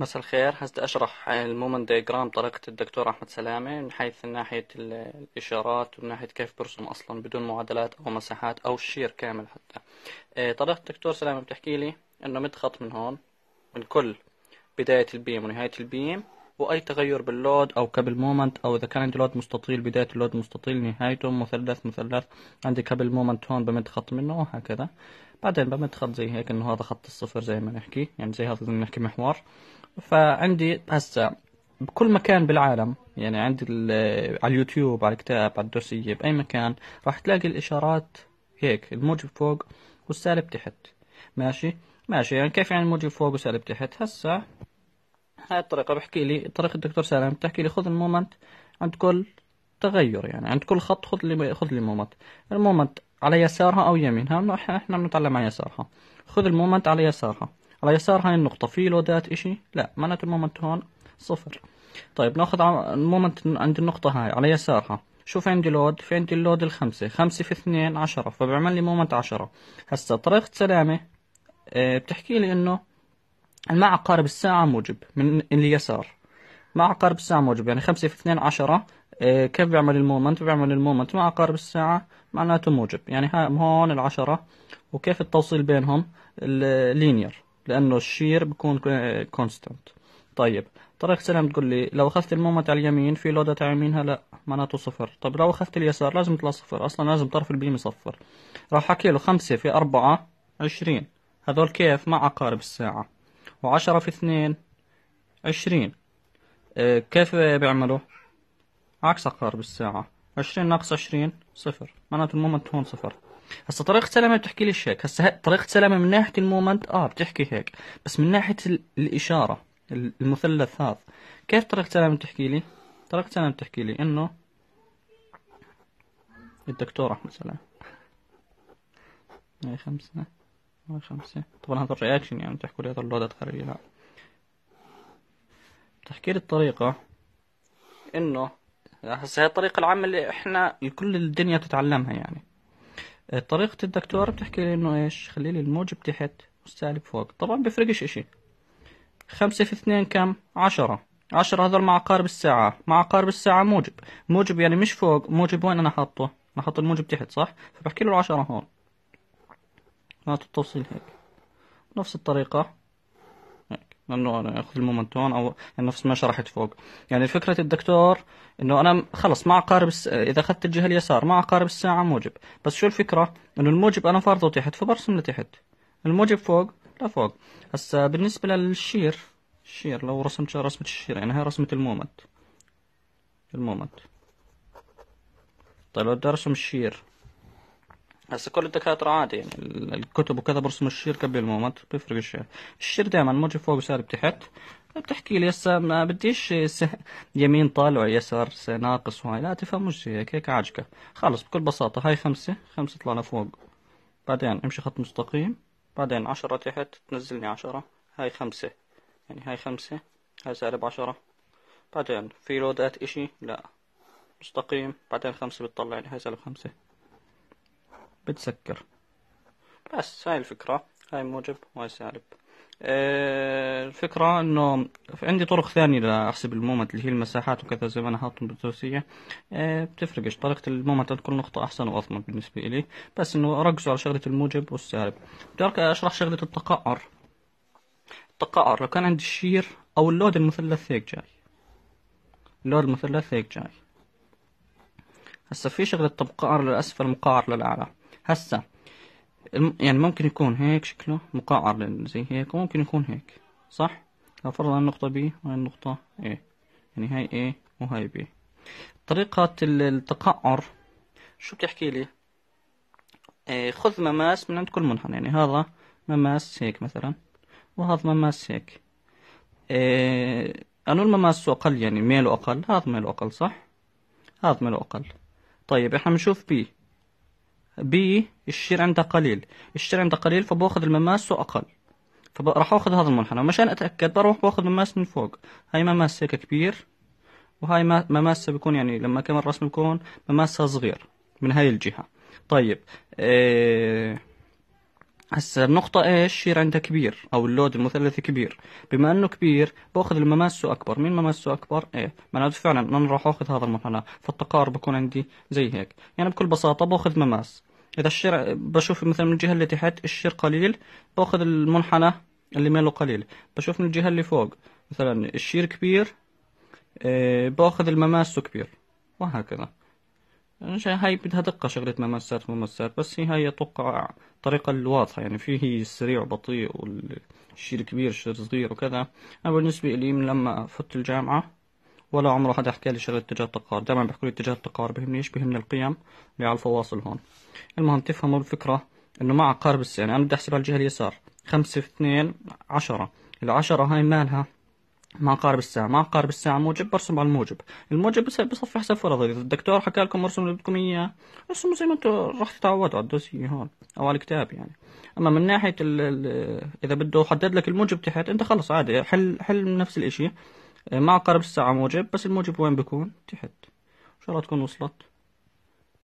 مساء الخير هسه أشرح المومنت ديجرام طريقة الدكتور أحمد سلامة من حيث ناحية الإشارات ومن ناحية كيف برسم أصلا بدون معادلات أو مساحات أو شير كامل حتى آه، طريقة الدكتور سلامة بتحكي لي إنه مد خط من هون من كل بداية البيم ونهاية البيم وأي تغير باللود أو كابل مومنت أو إذا كان عندي لود مستطيل بداية اللود مستطيل نهايته مثلث مثلث عندي كابل مومنت هون بمد خط منه وهكذا بعدين بمد خط زي هيك إنه هذا خط الصفر زي ما نحكي يعني زي هذا نحكي محور فعندي هسه بكل مكان بالعالم يعني عندي على اليوتيوب على الكتاب على الدرسية بأي مكان راح تلاقي الإشارات هيك الموج فوق والسالب تحت ماشي ماشي يعني كيف يعني الموج فوق وسالب تحت هسه هاي الطريقة بحكي لي طريقة الدكتور سالم بتحكي لي خذ المومنت عند كل تغير يعني عند كل خط خذ لي خذ لي مومنت المومنت على يسارها أو يمينها احنا بنتعلم على يسارها خذ المومنت على يسارها على يسار هاي النقطة في لودات إشي؟ لا معناته المومنت هون صفر طيب ناخذ المومنت عند النقطة هاي على يسارها شو في عندي لود في عندي اللود الخمسة خمسة في اثنين عشرة فبعمل لي مومنت عشرة هسا طريقة سلامة آه، بتحكي لي إنه مع عقارب الساعة موجب من اليسار مع عقارب الساعة موجب يعني خمسة في اثنين عشرة آه، كيف بيعمل المومنت بيعمل المومنت مع عقارب الساعة معناته موجب يعني هون العشرة وكيف التوصيل بينهم اللينير لأنه الشير بكون كونستانت طيب طريقة سلام تقول لي لو أخذت المومنت على اليمين في لودة على يمينها لا معناته صفر طيب لو أخذت اليسار لازم تطلع صفر أصلا لازم طرف البيم يصفر راح أحكي له خمسة في أربعة عشرين هذول كيف مع عقارب الساعة وعشرة في اثنين عشرين اه كيف بيعملوا عكس عقارب الساعة عشرين ناقص عشرين صفر معناته المومنت هون صفر هسه طريقه سلامه بتحكي ليش هيك هسه طريقه سلامه من ناحيه المومنت اه بتحكي هيك بس من ناحيه الاشاره المثلث هذا كيف طريقه سلامه بتحكي لي طريقه سلامه بتحكي لي انه الدكتور احمد سلام هاي خمسة هاي خمسة طبعا هذا الرياكشن يعني تحكوا لي هذا اللودات خارجي لا بتحكي لي الطريقة انه هسه هي الطريقة العامة اللي احنا كل الدنيا تتعلمها يعني آه، طريقة الدكتورة بتحكي لي انه ايش خلي لي الموجب تحت والسالب فوق طبعا بفرقش اشي خمسة في اثنين كم عشرة عشرة هذول مع عقارب الساعة مع عقارب الساعة موجب موجب يعني مش فوق موجب وين انا حاطه انا حاط الموجب تحت صح فبحكي له العشرة هون هات التوصيل هيك نفس الطريقة انه انا يعني اخذ المومنتون او نفس ما شرحت فوق يعني فكره الدكتور انه انا خلص مع قارب الس... اذا اخذت الجهه اليسار مع قارب الساعه موجب بس شو الفكره انه الموجب انا فارضه تحت فبرسم لتحت الموجب فوق لا فوق هسا بالنسبه للشير الشير لو رسمت رسمه الشير يعني هي رسمه المومنت المومنت طيب لو بدي ارسم الشير بس كل الدكاترة عادي يعني الكتب وكذا برسم الشير قبل ما بيفرق الشير الشير دائما موجة فوق وسالب تحت بتحكي لي هسه ما بديش يمين طالع يسار ناقص وهاي لا تفهموش هيك هيك عاجكة خلص بكل بساطة هاي خمسة خمسة طلعنا فوق بعدين امشي خط مستقيم بعدين عشرة تحت تنزلني عشرة هاي خمسة يعني هاي خمسة هاي سالب عشرة بعدين في لودات اشي لا مستقيم بعدين خمسة بتطلعني هاي سالب خمسة بتسكر بس هاي الفكرة هاي موجب وهاي سالب آه، الفكرة انه في عندي طرق ثانية لاحسب المومنت اللي هي المساحات وكذا زي ما انا حاطهم بالتوسية أه بتفرقش طريقة المومنت عند كل نقطة احسن واضمن بالنسبة الي بس انه ركزوا على شغلة الموجب والسالب بدي اشرح شغلة التقعر التقعر لو كان عندي الشير او اللود المثلث هيك جاي اللود المثلث هيك جاي هسا في شغلة تبقعر للاسفل مقعر للاعلى هسا يعني ممكن يكون هيك شكله مقعر زي هيك وممكن يكون هيك صح لو فرضنا النقطة B وهي النقطة A يعني هاي A وهاي B طريقة التقعر شو بتحكي لي آه خذ مماس من عند كل منحنى يعني هذا مماس هيك مثلا وهذا مماس هيك آه أنو المماس أقل يعني ميله أقل هذا ميله أقل صح هذا ميله أقل طيب احنا بنشوف بي ب الشير عندها قليل الشير عندها قليل فباخذ المماس أقل فراح اخذ هذا المنحنى ومشان اتاكد بروح باخذ مماس من فوق هاي مماس هيك كبير وهاي مماسة بيكون يعني لما كمل الرسم بيكون مماسها صغير من هاي الجهة طيب إيه هسه النقطة ايش؟ شير عندها كبير او اللود المثلثي كبير، بما انه كبير باخذ المماسه اكبر، مين مماسه اكبر؟ ايه، معناته فعلا انا راح اخذ هذا المنحنى، فالتقارب بكون عندي زي هيك، يعني بكل بساطة باخذ مماس، اذا الشير بشوف مثلا من الجهة اللي تحت الشير قليل باخذ المنحنى اللي ماله قليل، بشوف من الجهة اللي فوق مثلا الشير كبير إيه باخذ المماسه كبير، وهكذا. مش يعني هاي بدها دقة شغلة ممسات ممسات بس هي أتوقع الطريقة الواضحة يعني فيه السريع وبطيء والشيء الكبير الشيء الصغير وكذا أنا بالنسبة لي من لما فت الجامعة ولا عمره حدا حكى لي شغلة اتجاه التقار دائما بيحكوا لي اتجاه التقار بهمنيش بهمني القيم اللي على الفواصل هون المهم تفهموا الفكرة إنه مع قارب السنة يعني أنا بدي أحسبها الجهة اليسار خمسة في اثنين عشرة العشرة هاي مالها ما قارب الساعة ما قارب الساعة موجب برسم على الموجب الموجب بصفي حسب فرضي إذا الدكتور حكى لكم ارسم اللي بدكم إياه ارسموا زي ما أنتوا راح تتعودوا على الدوسية هون أو على الكتاب يعني أما من ناحية الـ الـ إذا بده حدد لك الموجب تحت أنت خلص عادي حل حل نفس الإشي ما قارب الساعة موجب بس الموجب وين بيكون تحت إن شاء الله تكون وصلت